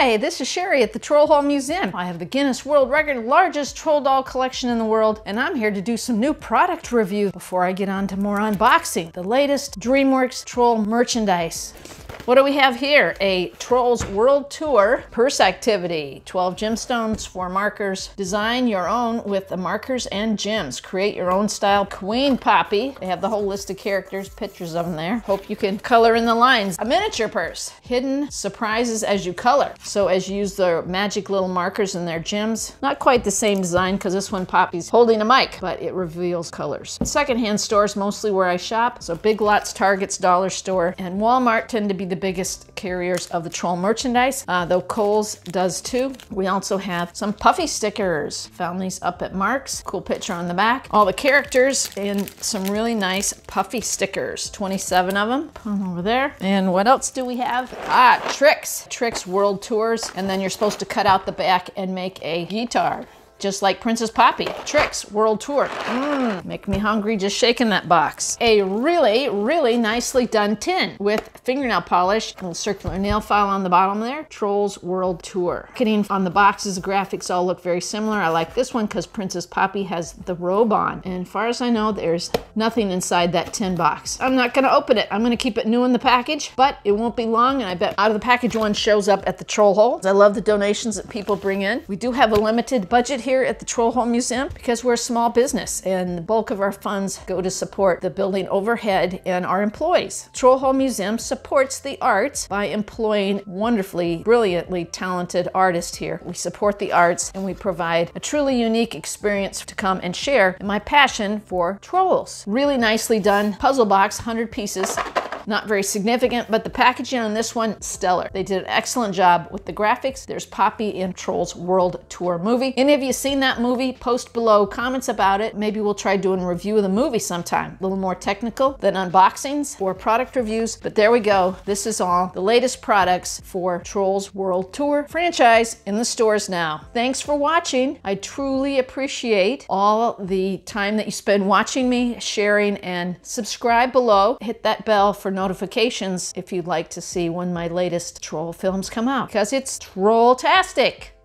Hi, this is Sherry at the Troll Hall Museum. I have the Guinness World Record largest troll doll collection in the world, and I'm here to do some new product review before I get on to more unboxing. The latest DreamWorks troll merchandise. What do we have here? A Trolls World Tour Purse Activity. 12 gemstones, 4 markers. Design your own with the markers and gems. Create your own style. Queen Poppy. They have the whole list of characters, pictures of them there. Hope you can color in the lines. A miniature purse. Hidden surprises as you color. So as you use the magic little markers and their gems, not quite the same design because this one Poppy's holding a mic, but it reveals colors. Secondhand stores mostly where I shop. So Big Lots, Targets, Dollar Store, and Walmart tend to be the biggest carriers of the Troll merchandise, uh, though Kohl's does too. We also have some puffy stickers. Found these up at Mark's. Cool picture on the back. All the characters and some really nice puffy stickers. 27 of them. Put them over there. And what else do we have? Ah, Tricks. Tricks World Tours. And then you're supposed to cut out the back and make a guitar just like Princess Poppy. Tricks World Tour. Mm. Make me hungry just shaking that box. A really, really nicely done tin with fingernail polish, little circular nail file on the bottom there, Trolls World Tour. Getting on the boxes, the graphics all look very similar. I like this one because Princess Poppy has the robe on. And far as I know, there's nothing inside that tin box. I'm not gonna open it. I'm gonna keep it new in the package, but it won't be long. And I bet out of the package one shows up at the troll hole. I love the donations that people bring in. We do have a limited budget here at the Troll Hole Museum because we're a small business and bulk of our funds go to support the building overhead and our employees. Trollhall Museum supports the arts by employing wonderfully, brilliantly talented artists here. We support the arts and we provide a truly unique experience to come and share my passion for trolls. Really nicely done puzzle box, 100 pieces. Not very significant, but the packaging on this one, stellar. They did an excellent job with the graphics. There's Poppy in Trolls World Tour movie. Any of you seen that movie? Post below comments about it. Maybe we'll try doing a review of the movie sometime. A little more technical than unboxings or product reviews, but there we go. This is all the latest products for Trolls World Tour franchise in the stores now. Thanks for watching. I truly appreciate all the time that you spend watching me, sharing, and subscribe below. Hit that bell for notifications if you'd like to see when my latest troll films come out because it's trolltastic.